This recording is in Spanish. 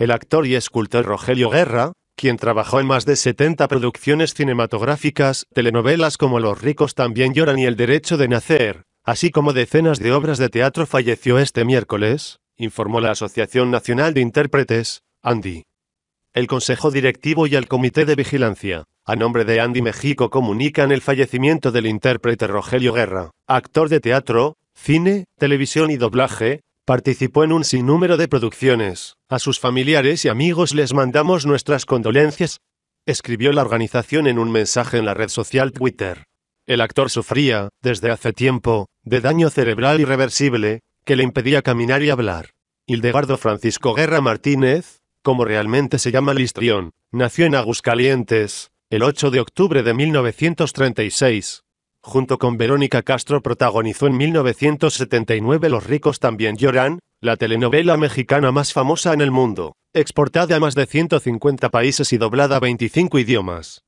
el actor y escultor Rogelio Guerra, quien trabajó en más de 70 producciones cinematográficas, telenovelas como Los ricos también lloran y El derecho de nacer, así como decenas de obras de teatro, falleció este miércoles, informó la Asociación Nacional de Intérpretes, Andy. El Consejo Directivo y el Comité de Vigilancia, a nombre de Andy México, comunican el fallecimiento del intérprete Rogelio Guerra, actor de teatro, cine, televisión y doblaje, Participó en un sinnúmero de producciones. A sus familiares y amigos les mandamos nuestras condolencias, escribió la organización en un mensaje en la red social Twitter. El actor sufría, desde hace tiempo, de daño cerebral irreversible, que le impedía caminar y hablar. Hildegardo Francisco Guerra Martínez, como realmente se llama Listrión, nació en Aguscalientes, el 8 de octubre de 1936. Junto con Verónica Castro protagonizó en 1979 Los ricos también lloran, la telenovela mexicana más famosa en el mundo, exportada a más de 150 países y doblada a 25 idiomas.